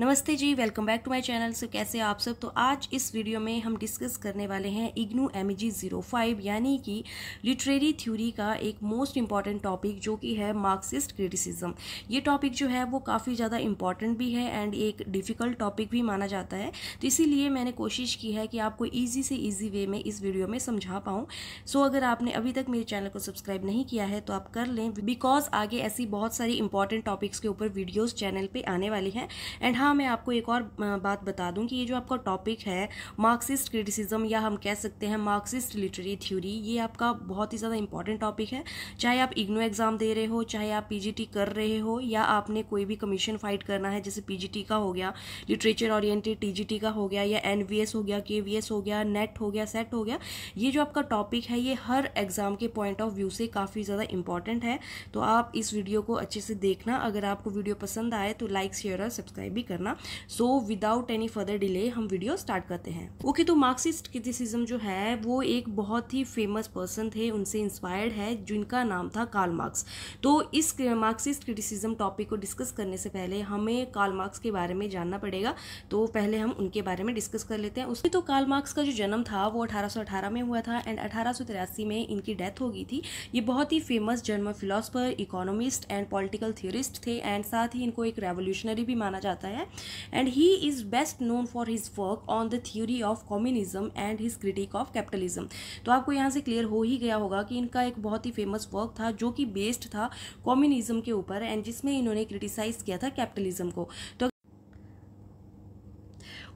नमस्ते जी welcome back to my channel so कैसे आप सब तो आज इस वीडियो में हम डिस्कस करने वाले हैं IGNOU M G zero five यानी कि लिटरेरी थ्योरी का एक मोस्ट इम्पॉर्टेंट टॉपिक जो कि है मार्क्सिस्ट क्रिटिसिज्म ये टॉपिक जो है वो काफ़ी ज़्यादा इम्पॉर्टेंट भी है एंड एक डिफ़िकल्ट टॉपिक भी माना जाता है तो इसीलिए मैंने कोशिश की है कि आपको ईजी से ईजी वे में इस वीडियो में समझा पाऊँ सो so, अगर आपने अभी तक मेरे चैनल को सब्सक्राइब नहीं किया है तो आप कर लें बिकॉज आगे ऐसी बहुत सारी इंपॉर्टेंट टॉपिक्स के ऊपर वीडियोज़ चैनल पर आने वाली हैं एंड हाँ मैं आपको एक और बात बता दूँ कि ये जो आपका टॉपिक है मार्क्सिस्ट क्रिटिसिज्म या हम कह सकते हैं मार्क्सिस्ट लिटरेरी थ्योरी ये आपका बहुत ही ज़्यादा इंपॉर्टेंट टॉपिक है चाहे आप इग्नो एग्ज़ाम दे रहे हो चाहे आप पीजीटी कर रहे हो या आपने कोई भी कमीशन फाइट करना है जैसे पी का हो गया लिटरेचर ऑरिएटेड टी का हो गया या एन हो गया के हो गया नेट हो गया सेट हो गया ये जो आपका टॉपिक है ये हर एग्ज़ाम के पॉइंट ऑफ व्यू से काफ़ी ज़्यादा इंपॉर्टेंट है तो आप इस वीडियो को अच्छे से देखना अगर आपको वीडियो पसंद आए तो लाइक शेयर और सब्सक्राइब भी कर करना so without any further delay हम वीडियो स्टार्ट करते हैं ओके okay, तो मार्क्सिस्ट क्रिटिसिज्म जो है वो एक बहुत ही फेमस पर्सन थे उनसे इंस्पायर्ड है जिनका नाम था कार्ल मार्क्स तो इस मार्क्सिस्ट क्रिटिसिज्म टॉपिक को डिस्कस करने से पहले हमें कार्ल मार्क्स के बारे में जानना पड़ेगा तो पहले हम उनके बारे में डिस्कस कर लेते हैं उसमें तो कार्ल मार्क्स का जो जन्म था वो 1818 में हुआ था एंड अठारह में इनकी डेथ हो गई थी ये बहुत ही famous German philosopher economist and political theorist थे एंड साथ ही इनको एक रेवोल्यूशनरी भी माना जाता है है and he is best known for his work on the theory of communism and his critique of capitalism तो आपको यहाँ से क्लियर हो ही गया होगा कि इनका एक बहुत ही फेमस वर्क था जो कि बेस्ड था कॉम्युनिज्म के ऊपर एंड जिसमें इन्होंने क्रिटिसाइज़ किया था कैपिटलिज्म को तो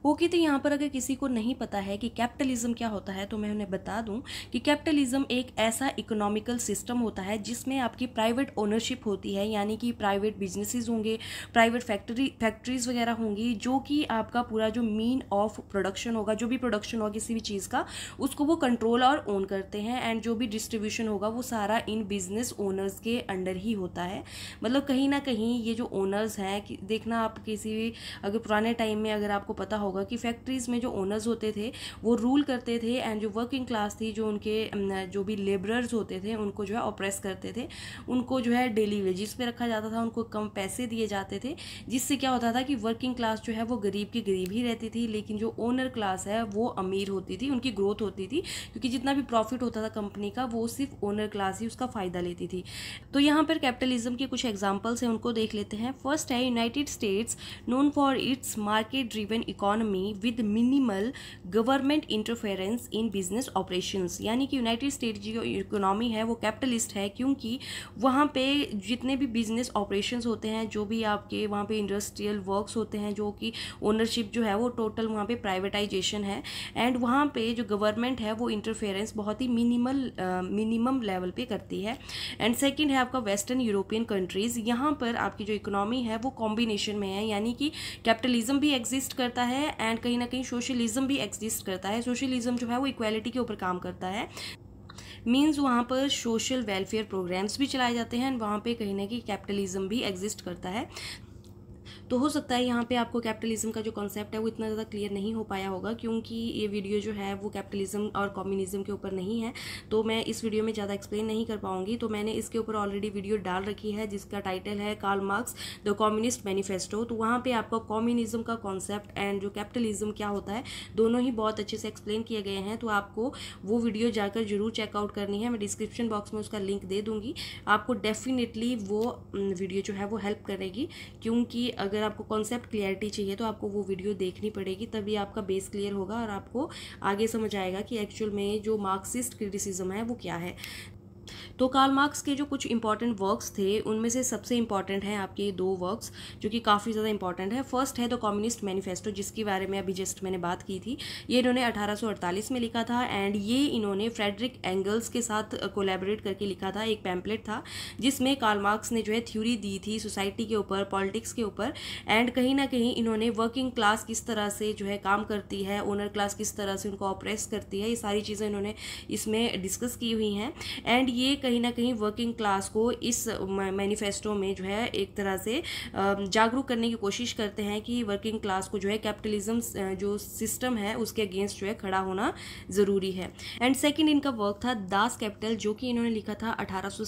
ओके तो यहाँ पर अगर किसी को नहीं पता है कि कैपिटलिज्म क्या होता है तो मैं उन्हें बता दूँ कि कैपिटलिज्म एक ऐसा इकोनॉमिकल सिस्टम होता है जिसमें आपकी प्राइवेट ओनरशिप होती है यानी कि प्राइवेट बिजनेसेस होंगे प्राइवेट फैक्ट्री फैक्ट्रीज वगैरह होंगी जो कि आपका पूरा जो मीन ऑफ प्रोडक्शन होगा जो भी प्रोडक्शन होगा किसी भी चीज़ का उसको वो कंट्रोल और ओन करते हैं एंड जो भी डिस्ट्रीब्यूशन होगा वो सारा इन बिजनेस ओनर्स के अंडर ही होता है मतलब कहीं ना कहीं ये जो ओनर्स हैं देखना आप किसी भी अगर पुराने टाइम में अगर आपको पता हो होगा कि फैक्ट्रीज़ में जो ओनर्स होते थे वो रूल करते थे एंड जो वर्किंग क्लास थी जो उनके जो भी लेबरर्स होते थे उनको जो है ऑप्रेस करते थे उनको जो है डेली वेजिस पे रखा जाता था उनको कम पैसे दिए जाते थे जिससे क्या होता था कि वर्किंग क्लास जो है वो गरीब की गरीब ही रहती थी लेकिन जो ओनर क्लास है वो अमीर होती थी उनकी ग्रोथ होती थी क्योंकि जितना भी प्रॉफिट होता था कंपनी का वो सिर्फ ओनर क्लास ही उसका फ़ायदा लेती थी तो यहाँ पर कैपिटलिज्म के कुछ एग्जाम्पल्स हैं उनको देख लेते हैं फर्स्ट है United States known for its market driven economy में with minimal government interference in business operations यानी कि यूनाइटेड स्टेट जो इकोनॉमी है वो कैपिटलिस्ट है क्योंकि वहाँ पे जितने भी बिजनेस ऑपरेशंस होते हैं जो भी आपके वहाँ पे इंडस्ट्रियल वर्क्स होते हैं जो कि ओनरशिप जो है वो टोटल वहाँ पे प्राइवेटाइजेशन है एंड वहाँ पे जो गवर्नमेंट है वो इंटरफेरेंस बहुत ही मिनिमल मिनिमम लेवल पे करती है एंड सेकेंड है आपका वेस्टर्न यूरोपियन कंट्रीज़ यहाँ पर आपकी जो इकोनॉमी है वो कॉम्बिनेशन में है यानी कि कैपिटलिज्म भी एग्जिस्ट करता है है एंड कहीं ना कहीं सोशलिज्म भी एग्जिस्ट करता है सोशलिज्म जो है वो इक्वालिटी के ऊपर काम करता है मीन्स वहाँ पर सोशल वेलफेयर प्रोग्राम्स भी चलाए जाते हैं एंड वहाँ पे कहीं ना कहीं कैपिटलिज्म भी एग्जिस्ट करता है तो हो सकता है यहाँ पे आपको कैपिटलिज्म का जो कॉन्सेप्ट है वो इतना ज़्यादा क्लियर नहीं हो पाया होगा क्योंकि ये वीडियो जो है वो कैपिटलिज्म और कम्युनिज्म के ऊपर नहीं है तो मैं इस वीडियो में ज़्यादा एक्सप्लेन नहीं कर पाऊंगी तो मैंने इसके ऊपर ऑलरेडी वीडियो डाल रखी है जिसका टाइटल है Karl Marx the communist manifesto तो वहाँ पर आपको कॉम्युनिज्म का कॉन्सेप्ट एंड जो कैपिटलिज्म क्या होता है दोनों ही बहुत अच्छे से एक्सप्लेन किए गए हैं तो आपको वो वीडियो जाकर जरूर चेकआउट करनी है मैं डिस्क्रिप्शन बॉक्स में उसका लिंक दे दूँगी आपको डेफिनेटली वो वीडियो जो है वो हेल्प करेगी क्योंकि अगर अगर आपको कॉन्सेप्ट क्लियरिटी चाहिए तो आपको वो वीडियो देखनी पड़ेगी तभी आपका बेस क्लियर होगा और आपको आगे समझ आएगा कि एक्चुअल में जो मार्क्सिस्ट क्रिटिसिज्म है वो क्या है तो कार्ल मार्क्स के जो कुछ इंपॉर्टेंट वर्क्स थे उनमें से सबसे इंपॉर्टेंट हैं आपके ये दो वर्क्स जो कि काफ़ी ज़्यादा इंपॉर्टेंट है फर्स्ट है द कम्युनिस्ट मैनिफेस्टो जिसके बारे में अभी जस्ट मैंने बात की थी ये इन्होंने 1848 में लिखा था एंड ये इन्होंने फ्रेडरिक एंगल्स के साथ कोलेबरेट करके लिखा था एक पैम्पलेट था जिसमें कार्ल मार्क्स ने जो है थ्योरी दी थी सोसाइटी के ऊपर पॉलिटिक्स के ऊपर एंड कहीं ना कहीं इन्होंने वर्किंग क्लास किस तरह से जो है काम करती है ओनर क्लास किस तरह से उनको ऑपरेस करती है ये सारी चीज़ें इन्होंने इसमें डिस्कस की हुई हैं एंड ये कहीं ना कहीं वर्किंग क्लास को इस मैनिफेस्टो में जो है एक तरह से जागरूक करने की कोशिश करते हैं कि वर्किंग क्लास को जो है कैपिटलिज्म जो सिस्टम है उसके अगेंस्ट जो है खड़ा होना ज़रूरी है एंड सेकेंड इनका वर्क था दास कैपिटल जो कि इन्होंने लिखा था अठारह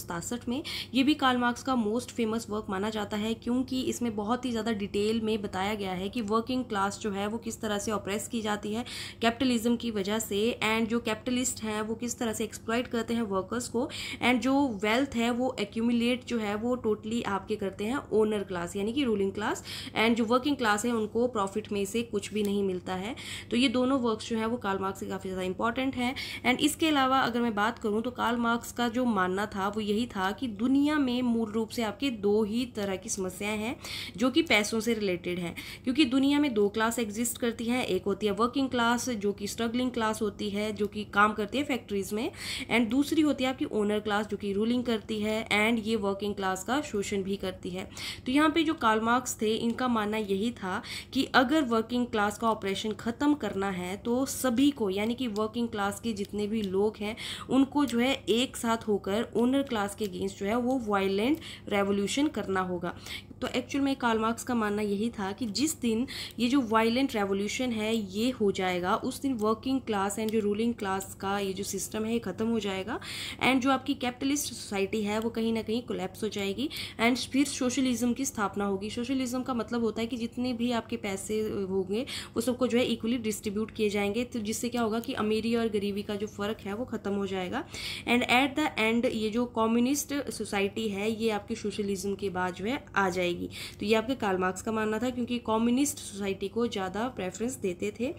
में ये भी कार्ल मार्क्स का मोस्ट फेमस वर्क माना जाता है क्योंकि इसमें बहुत ही ज़्यादा डिटेल में बताया गया है कि वर्किंग क्लास जो है वो किस तरह से ऑपरेस की जाती है कैपिटलिज्म की वजह से एंड जो कैपिटलिस्ट हैं वो किस तरह से एक्सप्लॉयट करते हैं वर्कर्स को एंड जो वेल्थ है वो एक्यूमिलेट जो है वो टोटली आपके करते हैं ओनर क्लास यानी कि रूलिंग क्लास एंड जो वर्किंग क्लास है उनको प्रॉफिट में से कुछ भी नहीं मिलता है तो ये दोनों वर्क्स जो है वो काल मार्क्स के काफ़ी ज़्यादा इंपॉर्टेंट हैं एंड इसके अलावा अगर मैं बात करूँ तो काल मार्क्स का जो मानना था वो यही था कि दुनिया में मूल रूप से आपके दो ही तरह की समस्याएं हैं जो कि पैसों से रिलेटेड हैं क्योंकि दुनिया में दो क्लास एग्जिस्ट करती हैं एक होती है वर्किंग क्लास जो कि स्ट्रगलिंग क्लास होती है जो कि काम करती है फैक्ट्रीज़ में एंड दूसरी होती है आपकी ओनर क्लास जो कि रूलिंग करती है एंड ये वर्किंग क्लास का शोषण भी करती है तो यहाँ पे जो कार्ल मार्क्स थे इनका मानना यही था कि अगर वर्किंग क्लास का ऑपरेशन ख़त्म करना है तो सभी को यानी कि वर्किंग क्लास के जितने भी लोग हैं उनको जो है एक साथ होकर ओनर क्लास के अगेंस्ट जो है वो वायलेंट रेवोल्यूशन करना होगा तो एक्चुअल में कार्ल मार्क्स का मानना यही था कि जिस दिन ये जो वायलेंट रेवोल्यूशन है ये हो जाएगा उस दिन वर्किंग क्लास एंड जो रूलिंग क्लास का ये जो सिस्टम है ये ख़त्म हो जाएगा एंड जो आपकी कैपिटलिस्ट सोसाइटी है वो कहीं ना कहीं कोलेप्स हो जाएगी एंड फिर सोशलिज्म की स्थापना होगी सोशलिज्म का मतलब होता है कि जितने भी आपके पैसे होंगे वो सबको जो है इक्वली डिस्ट्रीब्यूट किए जाएंगे तो जिससे क्या होगा कि अमीरी और गरीबी का जो फ़र्क है वो ख़त्म हो जाएगा एंड एट द एंड ये जो कम्युनिस्ट सोसाइटी है ये आपकी सोशलिज्म के बाद जो है आ जाएगी जाएगी तो ये आपके कार्ल मार्क्स का मानना था क्योंकि कम्युनिस्ट सोसाइटी को ज़्यादा प्रेफरेंस देते थे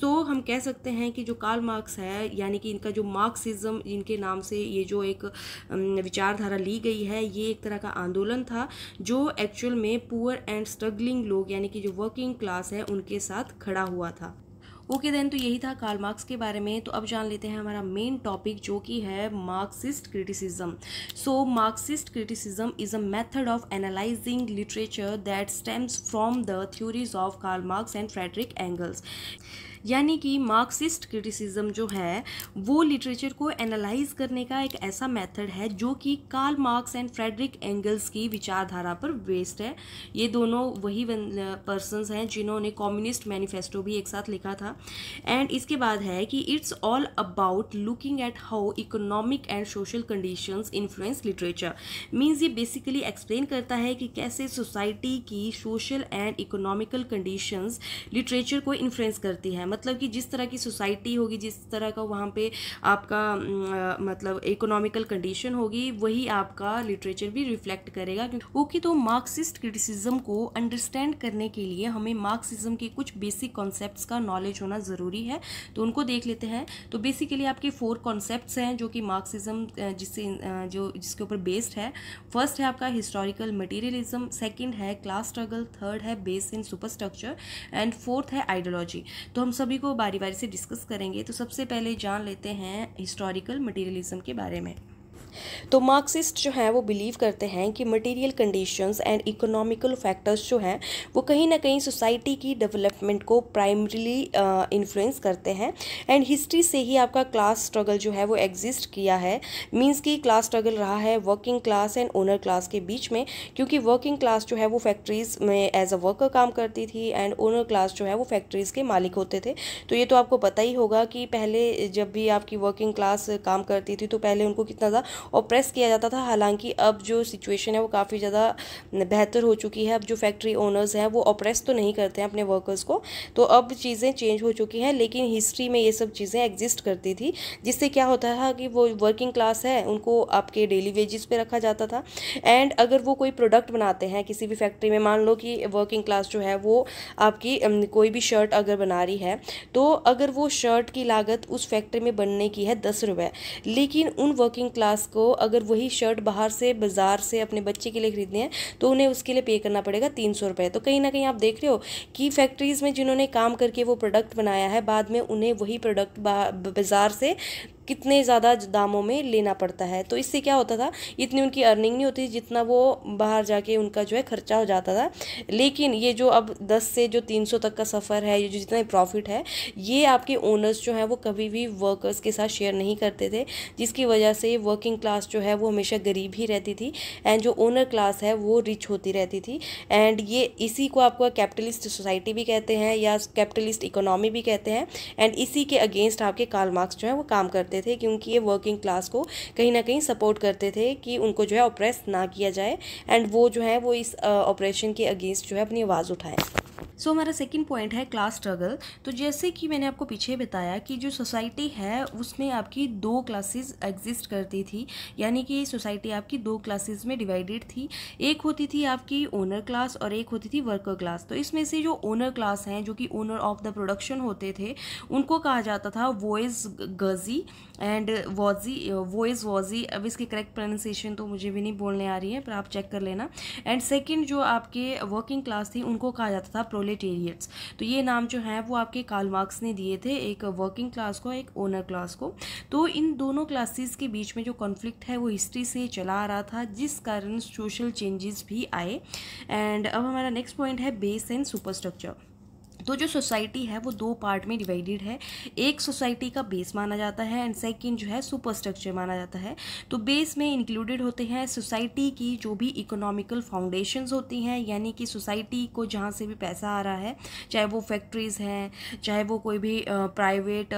तो हम कह सकते हैं कि जो कार्ल मार्क्स है यानी कि इनका जो मार्क्सिज्म इनके नाम से ये जो एक विचारधारा ली गई है ये एक तरह का आंदोलन था जो एक्चुअल में पुअर एंड स्ट्रगलिंग लोग यानी कि जो वर्किंग क्लास है उनके साथ खड़ा हुआ था ओके देन तो यही था कार्ल मार्क्स के बारे में तो अब जान लेते हैं हमारा मेन टॉपिक जो कि है Marxist criticism so Marxist criticism is a method of analysing literature that stems from the theories of Karl Marx and Friedrich Engels यानी कि मार्क्सिस्ट क्रिटिसिज्म जो है वो लिटरेचर को एनालाइज करने का एक ऐसा मेथड है जो कि Karl Marx and Friedrich Engels की विचारधारा पर बेस्ड है ये दोनों वही पर्सनस हैं जिन्होंने कॉम्युनिस्ट मैनिफेस्टो भी एक साथ लिखा था एंड इसके बाद है कि it's all about looking at how economic and social condition influence literature means ये बेसिकली एक्सप्लेन करता है कि कैसे सोसाइटी की social and economical conditions literature को इन्फ्लुएंस करती है मतलब कि जिस तरह की सोसाइटी होगी जिस तरह का वहाँ पे आपका मतलब इकोनॉमिकल कंडीशन होगी वही आपका लिटरेचर भी रिफ्लेक्ट करेगा ओके तो मार्क्सिस्ट क्रिटिसिज्म को अंडरस्टैंड करने के लिए हमें मार्क्सिज्म के कुछ बेसिक कॉन्सेप्ट का नॉलेज होना ज़रूरी है तो उनको देख लेते हैं तो बेसिकली आपके फोर कॉन्सेप्ट हैं जो कि मार्क्सिज्म जिससे जो जिसके ऊपर बेस्ड है फर्स्ट है आपका हिस्टोरिकल मटेरियलिज्म सेकंड है क्लास स्ट्रगल थर्ड है base in superstructure and fourth है आइडियोलॉजी तो हम सभी को बारी बारी से डिस्कस करेंगे तो सबसे पहले जान लेते हैं हिस्टोरिकल मटेरियलिज्म के बारे में तो मार्क्सिस्ट जो हैं वो बिलीव करते हैं कि material conditions and economical factors जो हैं वो कहीं ना कहीं सोसाइटी की डेवलपमेंट को प्राइमरीली इन्फ्लुएंस करते हैं एंड हिस्ट्री से ही आपका क्लास स्ट्रगल जो है वो एग्जिस्ट किया है मीन्स कि क्लास स्ट्रगल रहा है working class and owner class के बीच में क्योंकि वर्किंग क्लास जो है वो फैक्ट्रीज़ में एज अ वर्कर काम करती थी एंड ओनर क्लास जो है वो फैक्ट्रीज़ के मालिक होते थे तो ये तो आपको पता ही होगा कि पहले जब भी आपकी वर्किंग क्लास काम करती थी तो पहले उनको कितना ज़्यादा और प्रेस किया जाता था हालांकि अब जो सिचुएशन है वो काफ़ी ज़्यादा बेहतर हो चुकी है अब जो फैक्ट्री ओनर्स हैं वो ऑप्रेस तो नहीं करते हैं अपने वर्कर्स को तो अब चीज़ें चेंज हो चुकी हैं लेकिन हिस्ट्री में ये सब चीज़ें एग्जिस्ट करती थी जिससे क्या होता था कि वो वर्किंग क्लास है उनको आपके डेली वेजेस पे रखा जाता था एंड अगर वो कोई प्रोडक्ट बनाते हैं किसी भी फैक्ट्री में मान लो कि वर्किंग क्लास जो है वो आपकी कोई भी शर्ट अगर बना रही है तो अगर वो शर्ट की लागत उस फैक्ट्री में बनने की है दस रुपये लेकिन उन वर्किंग क्लास को अगर वही शर्ट बाहर से बाज़ार से अपने बच्चे के लिए खरीदनी है तो उन्हें उसके लिए पे करना पड़ेगा तीन सौ रुपये तो कहीं ना कहीं आप देख रहे हो कि फैक्ट्रीज़ में जिन्होंने काम करके वो प्रोडक्ट बनाया है बाद में उन्हें वही प्रोडक्ट बाज़ार से कितने ज़्यादा दामों में लेना पड़ता है तो इससे क्या होता था इतनी उनकी अर्निंग नहीं होती जितना वो बाहर जाके उनका जो है खर्चा हो जाता था लेकिन ये जो अब दस से जो तीन सौ तक का सफ़र है ये जो जितना प्रॉफिट है ये आपके ओनर्स जो हैं वो कभी भी वर्कर्स के साथ शेयर नहीं करते थे जिसकी वजह से वर्किंग क्लास जो है वो हमेशा गरीब ही रहती थी एंड जो ओनर क्लास है वो रिच होती रहती थी एंड ये इसी को आपको कैपिटलिस्ट सोसाइटी भी कहते हैं या कैपिटलिस्ट इकोनॉमी भी कहते हैं एंड इसी के अगेंस्ट आपके कार्ल मार्क्स जो हैं वो काम करते करते थे क्योंकि ये वर्किंग क्लास को कहीं ना कहीं सपोर्ट करते थे कि उनको जो है ऑप्रेस ना किया जाए एंड वो जो है वो इस ऑपरेशन के अगेंस्ट जो है अपनी आवाज़ उठाएँ सो so, हमारा सेकेंड पॉइंट है क्लास स्ट्रगल तो जैसे कि मैंने आपको पीछे बताया कि जो सोसाइटी है उसमें आपकी दो क्लासेस एग्जिस्ट करती थी यानी कि सोसाइटी आपकी दो क्लासेस में डिवाइडेड थी एक होती थी आपकी ओनर क्लास और एक होती थी वर्कर क्लास तो इसमें से जो ओनर क्लास हैं जो कि ओनर ऑफ द प्रोडक्शन होते थे उनको कहा जाता था वॉइस गजी एंड वॉजी वॉइस वॉजी अब इसकी करेक्ट प्रोनाउंसिएशन तो मुझे भी नहीं बोलने आ रही है पर आप चेक कर लेना एंड सेकेंड जो आपके वर्किंग क्लास थी उनको कहा जाता था प्रो प्रोलेटेरियट्स तो ये नाम जो है वो आपके कार्ल मार्क्स ने दिए थे एक वर्किंग क्लास को एक ओनर क्लास को तो इन दोनों क्लासेस के बीच में जो कॉन्फ्लिक्ट है वो हिस्ट्री से चला आ रहा था जिस कारण सोशल चेंजेस भी आए एंड अब हमारा नेक्स्ट पॉइंट है बेस एंड सुपरस्ट्रक्चर तो जो सोसाइटी है वो दो पार्ट में डिवाइडेड है एक सोसाइटी का बेस माना जाता है एंड सेकेंड जो है सुपर स्ट्रक्चर माना जाता है तो बेस में इंक्लूडेड होते हैं सोसाइटी की जो भी इकोनॉमिकल फाउंडेशन होती हैं यानी कि सोसाइटी को जहाँ से भी पैसा आ रहा है चाहे वो फैक्ट्रीज़ हैं चाहे वो कोई भी प्राइवेट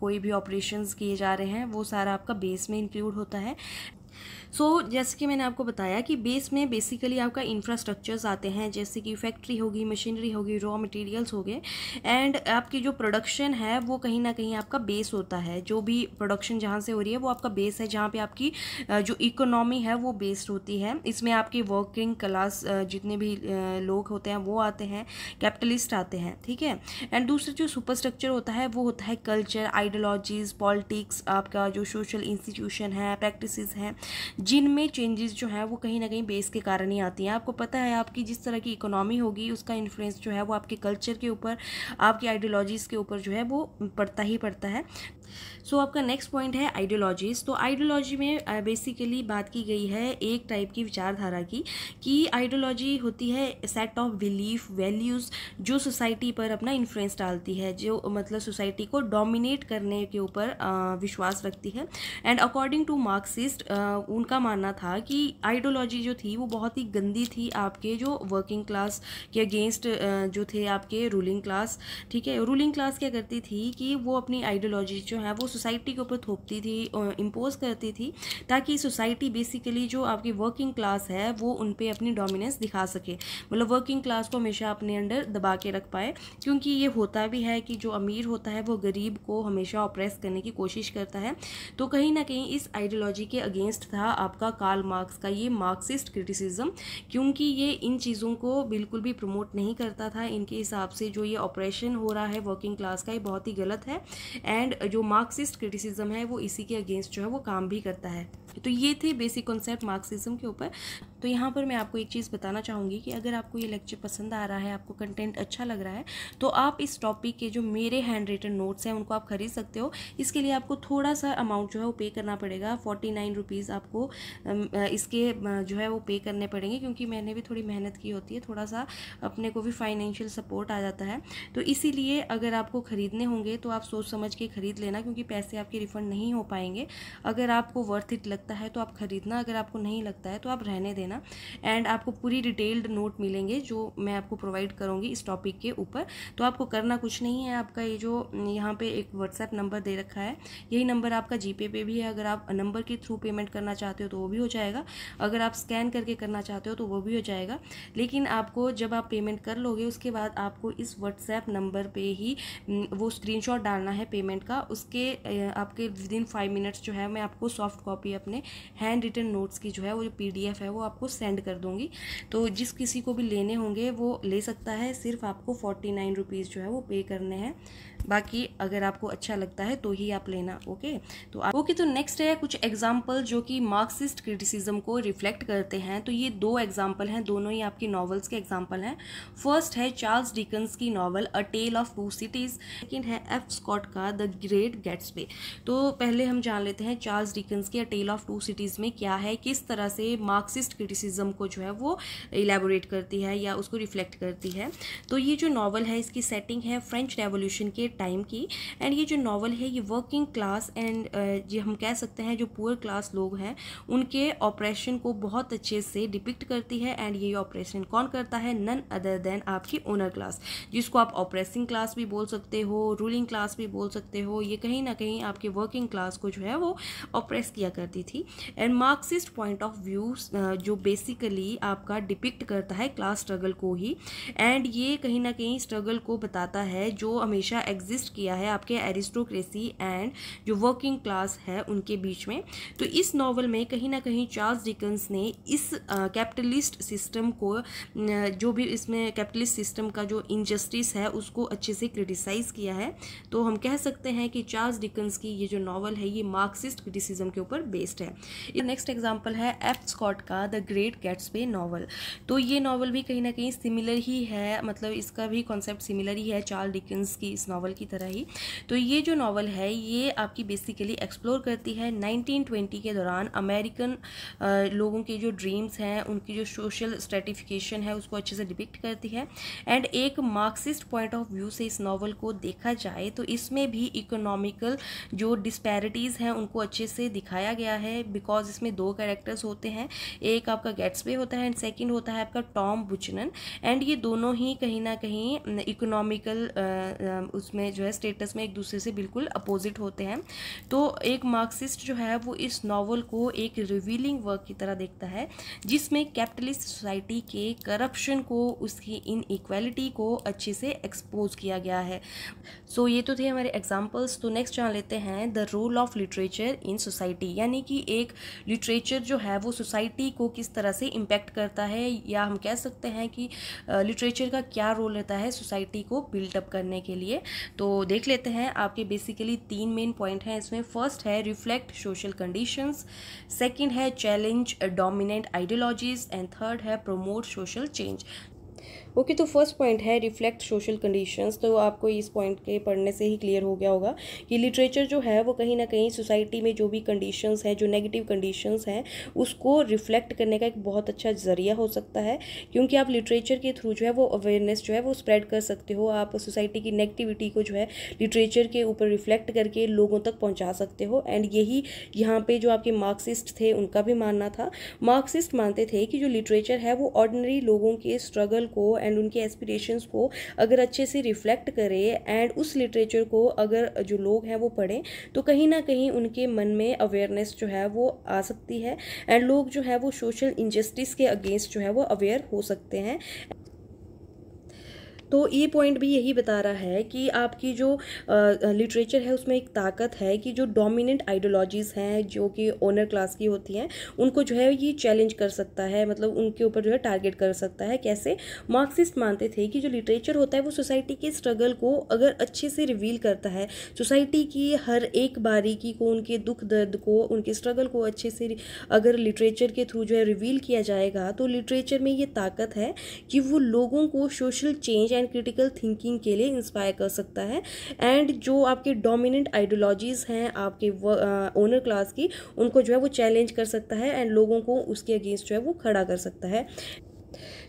कोई भी ऑपरेशन किए जा रहे हैं वो सारा आपका बेस में इंक्लूड होता है सो so, जैसे कि मैंने आपको बताया कि बेस में बेसिकली आपका इंफ्रास्ट्रक्चर्स आते हैं जैसे कि फैक्ट्री होगी मशीनरी होगी रॉ मटेरियल्स हो गए एंड आपकी जो प्रोडक्शन है वो कहीं ना कहीं आपका बेस होता है जो भी प्रोडक्शन जहाँ से हो रही है वो आपका बेस है जहाँ पे आपकी जो इकोनॉमी है वो बेस्ड होती है इसमें आपकी वर्किंग क्लास जितने भी लोग होते हैं वो आते हैं कैपिटलिस्ट आते हैं ठीक है एंड दूसरा जो सुपरस्ट्रक्चर होता है वो होता है कल्चर आइडियोलॉजीज़ पॉलिटिक्स आपका जो सोशल इंस्टीट्यूशन है प्रैक्टिस हैं जिनमें चेंजेस जो हैं वो कहीं ना कहीं बेस के कारण ही आती हैं आपको पता है आपकी जिस तरह की इकोनॉमी होगी उसका इन्फ्लुएंस जो है वो आपके कल्चर के ऊपर आपकी आइडियोलॉजीज़ के ऊपर जो है वो पड़ता ही पड़ता है सो so, आपका नेक्स्ट पॉइंट है आइडियोलॉजीज़ तो आइडियोलॉजी में बेसिकली uh, बात की गई है एक टाइप की विचारधारा की कि आइडियोलॉजी होती है सेट ऑफ बिलीफ वैल्यूज़ जो सोसाइटी पर अपना इन्फ्लुएंस डालती है जो मतलब सोसाइटी को डोमिनेट करने के ऊपर uh, विश्वास रखती है एंड अकॉर्डिंग टू मार्क्सिस्ट उनका मानना था कि आइडियोलॉजी जो थी वो बहुत ही गंदी थी आपके जो वर्किंग क्लास के अगेंस्ट uh, जो थे आपके रूलिंग क्लास ठीक है रूलिंग क्लास क्या करती थी कि वो अपनी आइडियोलॉजी जो है वो सोसाइटी के ऊपर थोपती थी इम्पोज करती थी ताकि सोसाइटी बेसिकली जो आपकी वर्किंग क्लास है वो उन पर अपनी डोमिनेंस दिखा सके मतलब वर्किंग क्लास को हमेशा अपने अंडर दबा के रख पाए क्योंकि ये होता भी है कि जो अमीर होता है वो गरीब को हमेशा ऑप्रेस करने की कोशिश करता है तो कहीं ना कहीं इस आइडियोलॉजी के अगेंस्ट था आपका कार्ल मार्क्स का ये मार्क्सिस्ट क्रिटिसिज्म क्योंकि ये इन चीज़ों को बिल्कुल भी प्रमोट नहीं करता था इनके हिसाब से जो ये ऑपरेशन हो रहा है वर्किंग क्लास का ये बहुत ही गलत है एंड जो मार्क्सिस्ट क्रिटिसिज्म है वो इसी के अगेंस्ट जो है वो काम भी करता है तो ये थे बेसिक कॉन्सेप्ट मार्क्सिज्म के ऊपर तो यहाँ पर मैं आपको एक चीज़ बताना चाहूँगी कि अगर आपको ये लेक्चर पसंद आ रहा है आपको कंटेंट अच्छा लग रहा है तो आप इस टॉपिक के जो मेरे हैंड रिटन नोट्स हैं उनको आप खरीद सकते हो इसके लिए आपको थोड़ा सा अमाउंट जो है वो पे करना पड़ेगा फोर्टी नाइन रुपीज़ आपको इसके जो है वो पे करने पड़ेंगे क्योंकि मैंने भी थोड़ी मेहनत की होती है थोड़ा सा अपने को भी फाइनेंशियल सपोर्ट आ जाता है तो इसीलिए अगर आपको ख़रीदने होंगे तो आप सोच समझ के ख़रीद लेना क्योंकि पैसे आपके रिफ़ंड नहीं हो पाएंगे अगर आपको वर्थ इट लगता है तो आप ख़रीदना अगर आपको नहीं लगता है तो आप रहने देना लेना एंड आपको पूरी डिटेल्ड नोट मिलेंगे जो मैं आपको प्रोवाइड करूँगी इस टॉपिक के ऊपर तो आपको करना कुछ नहीं है आपका ये जो यहाँ पे एक व्हाट्सएप नंबर दे रखा है यही नंबर आपका जीपे पे भी है अगर आप नंबर के थ्रू पेमेंट करना चाहते हो तो वो भी हो जाएगा अगर आप स्कैन करके करना चाहते हो तो वो भी हो जाएगा लेकिन आपको जब आप पेमेंट कर लोगे उसके बाद आपको इस व्हाट्सएप नंबर पे ही वो स्क्रीनशॉट डालना है पेमेंट का उसके आपके विद इन फाइव मिनट्स जो है मैं आपको सॉफ्ट कॉपी अपने हैंड रिटन नोट्स की जो है वो जो पी है वो आपको आपको सेंड कर दूंगी तो जिस किसी को भी लेने होंगे वो ले सकता है सिर्फ आपको फोर्टी नाइन रुपीज़ जो है वो पे करने हैं बाकी अगर आपको अच्छा लगता है तो ही आप लेना ओके तो ओके तो नेक्स्ट है कुछ एग्जाम्पल जो कि मार्क्सिस्ट क्रिटिसिज्म को रिफ्लेक्ट करते हैं तो ये दो एग्जाम्पल हैं दोनों ही आपके नॉवल्स के एग्जाम्पल हैं फर्स्ट है चार्ल्स डिकन्स की novel a tale of two cities लेकिन है एफ स्कॉट का द ग्रेट गेट्स तो पहले हम जान लेते हैं चार्ल्स डिकन्स की a tale of two cities में क्या है किस तरह से मार्क्सिस्ट क्रिटिसिज्म को जो है वो इलेबोरेट करती है या उसको रिफ्लेक्ट करती है तो ये जो नॉवल है इसकी सेटिंग है फ्रेंच रेवोल्यूशन के टाइम की एंड ये जो नावल है ये वर्किंग क्लास एंड ये हम कह सकते हैं जो पुअर क्लास लोग हैं उनके ऑपरेशन को बहुत अच्छे से डिपिक्ट करती है एंड ये ऑपरेशन कौन करता है नन अदर देन आपकी ओनर क्लास जिसको आप ऑपरेसिंग क्लास भी बोल सकते हो रूलिंग क्लास भी बोल सकते हो ये कहीं ना कहीं आपके वर्किंग क्लास को जो है वो ऑपरेस किया करती थी and Marxist point of view जो बेसिकली आपका डिपिक्ट करता है क्लास स्ट्रगल को ही एंड ये कहीं ना कहीं स्ट्रगल को बताता है जो हमेशा एग्ज एग्जिस्ट किया है आपके एरिस्टोक्रेसी एंड जो वर्किंग क्लास है उनके बीच में तो इस नावल में कहीं ना कहीं चार्ल्स डिकन्स ने इस कैपिटलिस्ट सिस्टम को जो भी इसमें कैपिटलिस्ट सिस्टम का जो इनजस्टिस है उसको अच्छे से क्रिटिसाइज़ किया है तो हम कह सकते हैं कि चार्ल्स डिकन्स की ये जो नावल है ये मार्क्सिस्ट क्रिटिसिज्म के ऊपर बेस्ड है नेक्स्ट एग्जाम्पल है एफ स्कॉट का द ग्रेट गेट्स पे नावल तो ये नावल भी कहीं ना कहीं सिमिलर ही है मतलब इसका भी कॉन्सेप्ट सिमिलर ही है चार्ल डिकन्स की इस नावल नॉवल की तरह ही तो ये जो नॉवल है ये आपकी बेसिकली एक्सप्लोर करती है 1920 के दौरान अमेरिकन लोगों के जो ड्रीम्स हैं उनकी जो सोशल स्ट्रेटिफिकेशन है उसको अच्छे से डिपिक्ट करती है एंड एक मार्क्सिस्ट पॉइंट ऑफ व्यू से इस नावल को देखा जाए तो इसमें भी इकोनॉमिकल जो डिस्पैरिटीज़ हैं उनको अच्छे से दिखाया गया है बिकॉज इसमें दो कैरेक्टर्स होते हैं एक आपका गेट्सबे होता है एंड सेकेंड होता है आपका टॉम बुचनन एंड ये दोनों ही कहीं ना कहीं इकोनॉमिकल उसमें में जो है स्टेटस में एक दूसरे से बिल्कुल अपोजिट होते हैं तो एक मार्क्सिस्ट जो है वो इस नावल को एक रिवीलिंग वर्क की तरह देखता है जिसमें कैपिटलिस्ट सोसाइटी के करप्शन को उसकी इन इनइक्वालिटी को अच्छे से एक्सपोज किया गया है सो so, ये तो थे हमारे एग्जाम्पल्स तो नेक्स्ट जान लेते हैं the role of literature in society यानी कि एक लिटरेचर जो है वो सोसाइटी को किस तरह से इम्पैक्ट करता है या हम कह सकते हैं कि लिटरेचर का क्या रोल रहता है सोसाइटी को बिल्टअप करने के लिए तो देख लेते हैं आपके बेसिकली तीन मेन पॉइंट हैं इसमें फर्स्ट है रिफ्लेक्ट सोशल कंडीशंस सेकंड है challenge dominant ideologies and third है promote social change okay okay, तो फर्स्ट पॉइंट है रिफ्लेक्ट सोशल कंडीशंस तो आपको इस पॉइंट के पढ़ने से ही क्लियर हो गया होगा कि लिटरेचर जो है वो कहीं ना कहीं सोसाइटी में जो भी कंडीशंस है जो नेगेटिव कंडीशंस हैं उसको रिफ्लेक्ट करने का एक बहुत अच्छा ज़रिया हो सकता है क्योंकि आप लिटरेचर के थ्रू जो है वो अवेयरनेस जो है वो स्प्रेड कर सकते हो आप सोसाइटी की नेगेटिविटी को जो है लिटरेचर के ऊपर रिफ्लेक्ट करके लोगों तक पहुँचा सकते हो एंड यही यहाँ पर जो आपके मार्क्सिस्ट थे उनका भी मानना था मार्क्सिस्ट मानते थे कि जो लिटरेचर है वो ऑर्डनरी लोगों के स्ट्रगल को एंड उनकी एस्पिरेशंस को अगर अच्छे से रिफ्लेक्ट करें एंड उस लिटरेचर को अगर जो लोग हैं वो पढ़ें तो कहीं ना कहीं उनके मन में अवेयरनेस जो है वो आ सकती है एंड लोग जो है वो सोशल इंजस्टिस के अगेंस्ट जो है वो अवेयर हो सकते हैं तो ये पॉइंट भी यही बता रहा है कि आपकी जो लिटरेचर है उसमें एक ताकत है कि जो डोमिनेंट आइडियोलॉजीज़ हैं जो कि ओनर क्लास की होती हैं उनको जो है ये चैलेंज कर सकता है मतलब उनके ऊपर जो है टारगेट कर सकता है कैसे मार्क्सिस्ट मानते थे कि जो लिटरेचर होता है वो सोसाइटी के स्ट्रगल को अगर अच्छे से रिवील करता है सोसाइटी की हर एक बारीकी को उनके दुख दर्द को उनके स्ट्रगल को अच्छे से अगर लिटरेचर के थ्रू जो है रिवील किया जाएगा तो लिटरेचर में ये ताकत है कि वो लोगों को social change and and critical thinking के लिए इंस्पायर कर सकता है एंड जो आपके डोमिनेंट आइडियोलॉजीज़ हैं आपके ओनर क्लास की उनको जो है वो चैलेंज कर सकता है एंड लोगों को उसके अगेंस्ट जो है वो खड़ा कर सकता है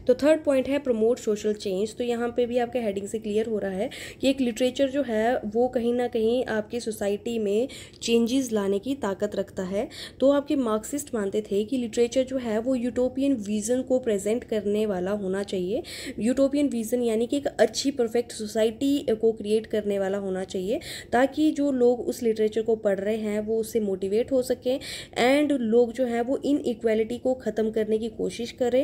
तो थर्ड पॉइंट है प्रमोट सोशल चेंज तो यहाँ पे भी आपके हेडिंग से क्लियर हो रहा है कि एक लिटरेचर जो है वो कहीं ना कहीं आपकी सोसाइटी में चेंजेस लाने की ताकत रखता है तो आपके मार्क्सिस्ट मानते थे कि लिटरेचर जो है वो यूटोपियन विज़न को प्रेजेंट करने वाला होना चाहिए यूटोपियन विज़न यानी कि एक अच्छी परफेक्ट सोसाइटी को क्रिएट करने वाला होना चाहिए ताकि जो लोग उस लिटरेचर को पढ़ रहे हैं वो उससे मोटिवेट हो सकें एंड लोग जो हैं वो इन को ख़त्म करने की कोशिश करें